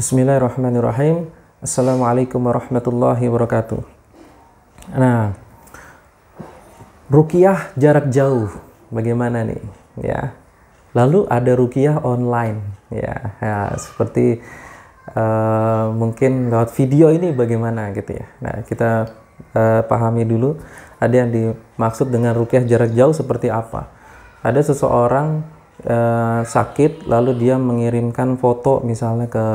Bismillahirrahmanirrahim. Assalamualaikum warahmatullahi wabarakatuh. Nah, rukiah jarak jauh bagaimana nih? Ya. Lalu ada rukiah online, ya, ya seperti uh, mungkin lewat video ini bagaimana gitu ya. Nah, kita uh, pahami dulu ada yang dimaksud dengan rukiah jarak jauh seperti apa. Ada seseorang uh, sakit lalu dia mengirimkan foto misalnya ke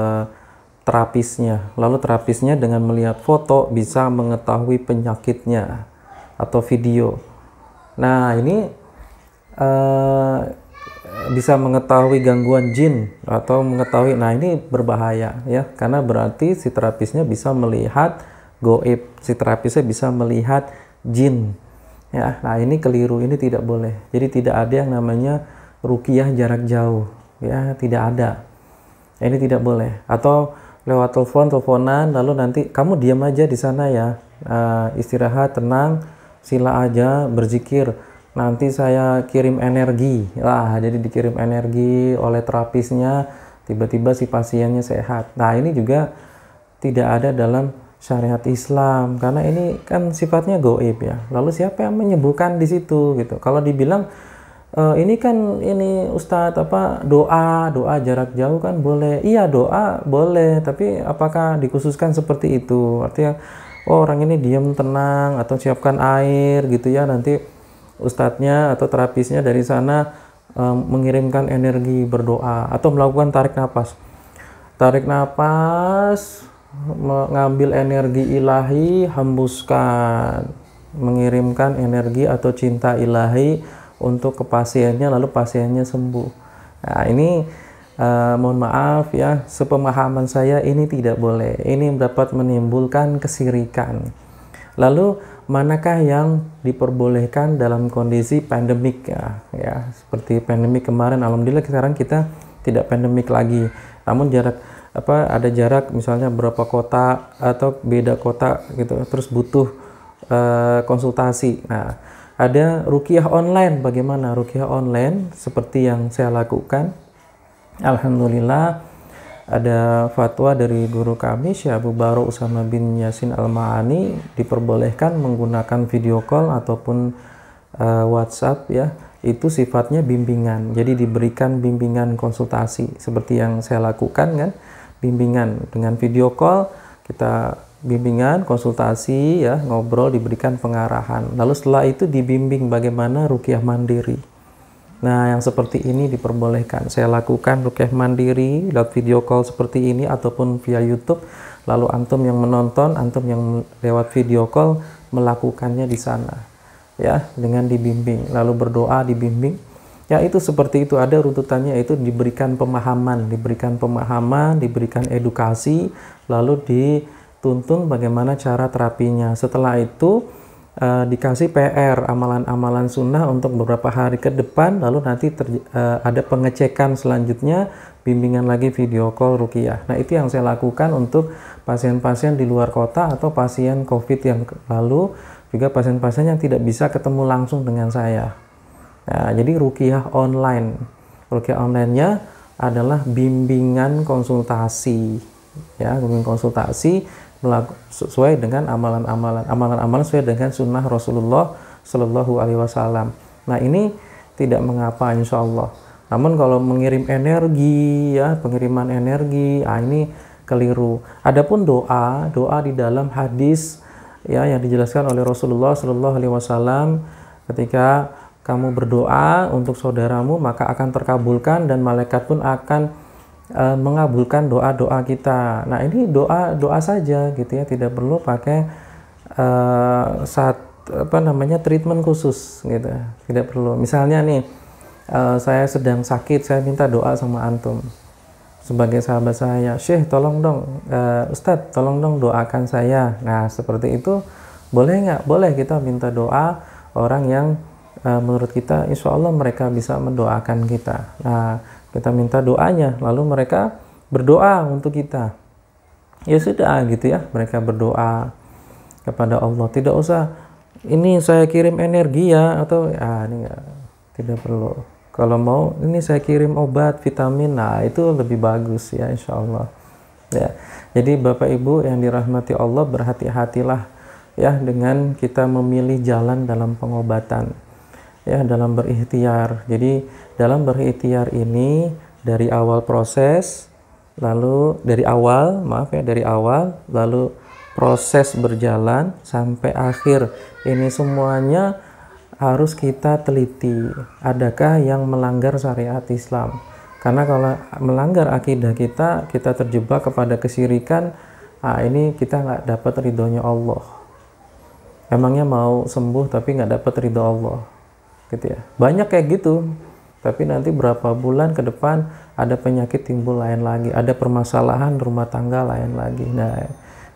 terapisnya. Lalu terapisnya dengan melihat foto bisa mengetahui penyakitnya atau video. Nah, ini uh, bisa mengetahui gangguan jin atau mengetahui nah ini berbahaya ya karena berarti si terapisnya bisa melihat goib, si terapisnya bisa melihat jin. Ya, nah ini keliru, ini tidak boleh. Jadi tidak ada yang namanya rukiah jarak jauh ya, tidak ada. Ini tidak boleh. Atau lewat telepon teleponan lalu nanti kamu diam aja di sana ya uh, istirahat tenang sila aja berzikir nanti saya kirim energi lah jadi dikirim energi oleh terapisnya tiba-tiba si pasiennya sehat nah ini juga tidak ada dalam syariat Islam karena ini kan sifatnya goib ya lalu siapa yang menyembuhkan di situ gitu kalau dibilang e, ini kan ini Ustadz apa doa doa jarak jauh kan boleh iya doa boleh tapi apakah dikhususkan seperti itu artinya oh orang ini diam tenang atau siapkan air gitu ya nanti Ustadznya atau terapisnya dari sana e, mengirimkan energi berdoa atau melakukan tarik nafas tarik nafas mengambil energi ilahi hembuskan mengirimkan energi atau cinta ilahi untuk ke pasiennya lalu pasiennya sembuh. Nah, ini uh, mohon maaf ya, sepemahaman saya ini tidak boleh. Ini dapat menimbulkan kesirikan. Lalu manakah yang diperbolehkan dalam kondisi pandemik ya, ya seperti pandemik kemarin alhamdulillah sekarang kita tidak pandemik lagi. Namun jarak apa ada jarak misalnya berapa kota atau beda kota gitu terus butuh uh, konsultasi. Nah, ada rukiah online, bagaimana rukiah online seperti yang saya lakukan. Alhamdulillah ada fatwa dari guru kami Syekh Abu Usama bin Yasin Al-Ma'ani diperbolehkan menggunakan video call ataupun uh, WhatsApp ya itu sifatnya bimbingan jadi diberikan bimbingan konsultasi seperti yang saya lakukan kan bimbingan dengan video call kita bimbingan, konsultasi, ya, ngobrol, diberikan pengarahan. Lalu setelah itu dibimbing bagaimana rukiah mandiri. Nah, yang seperti ini diperbolehkan. Saya lakukan rukiah mandiri lewat video call seperti ini ataupun via YouTube. Lalu antum yang menonton, antum yang lewat video call melakukannya di sana. Ya, dengan dibimbing, lalu berdoa dibimbing. Ya, itu seperti itu ada runtutannya itu diberikan pemahaman, diberikan pemahaman, diberikan edukasi, lalu di tuntun bagaimana cara terapinya. Setelah itu uh, dikasih PR amalan-amalan sunnah untuk beberapa hari ke depan, lalu nanti ter, uh, ada pengecekan selanjutnya, bimbingan lagi video call rukiah. Nah itu yang saya lakukan untuk pasien-pasien di luar kota atau pasien COVID yang lalu, juga pasien-pasien yang tidak bisa ketemu langsung dengan saya. Nah, jadi rukiah online, rukiah onlinenya adalah bimbingan konsultasi ya bimbingan konsultasi sesuai dengan amalan-amalan amalan-amalan sesuai dengan sunnah Rasulullah Shallallahu Alaihi Wasallam. Nah ini tidak mengapa insya Allah. Namun kalau mengirim energi ya pengiriman energi, ah ini keliru. Adapun doa doa di dalam hadis ya yang dijelaskan oleh Rasulullah Shallallahu Alaihi Wasallam ketika kamu berdoa untuk saudaramu maka akan terkabulkan dan malaikat pun akan Eh, mengabulkan doa-doa kita. Nah, ini doa-doa saja gitu ya, tidak perlu pakai uh, saat apa namanya treatment khusus gitu. Tidak perlu. Misalnya nih uh, saya sedang sakit, saya minta doa sama antum. Sebagai sahabat saya, "Syekh, tolong dong, uh, Ustadz, tolong dong doakan saya." Nah, seperti itu boleh nggak? Boleh kita minta doa orang yang Eh, menurut kita insya Allah mereka bisa mendoakan kita nah kita minta doanya lalu mereka berdoa untuk kita ya sudah gitu ya mereka berdoa kepada Allah tidak usah ini saya kirim energi ya atau ya ini ya, tidak perlu kalau mau ini saya kirim obat vitamin nah itu lebih bagus ya insya Allah ya jadi bapak ibu yang dirahmati Allah berhati-hatilah ya dengan kita memilih jalan dalam pengobatan ya dalam berikhtiar. Jadi dalam berikhtiar ini dari awal proses lalu dari awal maaf ya dari awal lalu proses berjalan sampai akhir. Ini semuanya harus kita teliti. Adakah yang melanggar syariat Islam? Karena kalau melanggar akidah kita, kita terjebak kepada kesirikan. ah ini kita nggak dapat ridhonya Allah. Emangnya mau sembuh tapi nggak dapat ridho Allah gitu ya banyak kayak gitu tapi nanti berapa bulan ke depan ada penyakit timbul lain lagi ada permasalahan rumah tangga lain lagi nah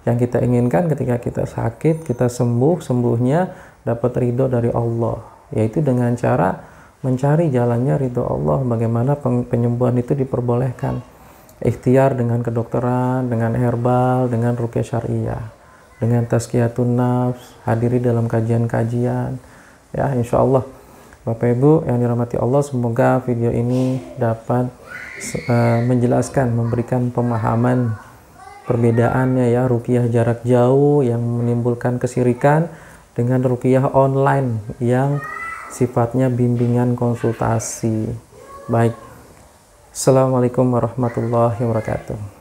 yang kita inginkan ketika kita sakit kita sembuh sembuhnya dapat ridho dari Allah yaitu dengan cara mencari jalannya ridho Allah bagaimana penyembuhan itu diperbolehkan ikhtiar dengan kedokteran dengan herbal dengan rukyah syariah dengan tazkiyatun nafs hadiri dalam kajian-kajian ya insya Allah Bapak Ibu yang dirahmati Allah, semoga video ini dapat uh, menjelaskan, memberikan pemahaman perbedaannya ya rukiah jarak jauh yang menimbulkan kesirikan dengan rukiah online yang sifatnya bimbingan konsultasi. Baik. Assalamualaikum warahmatullahi wabarakatuh.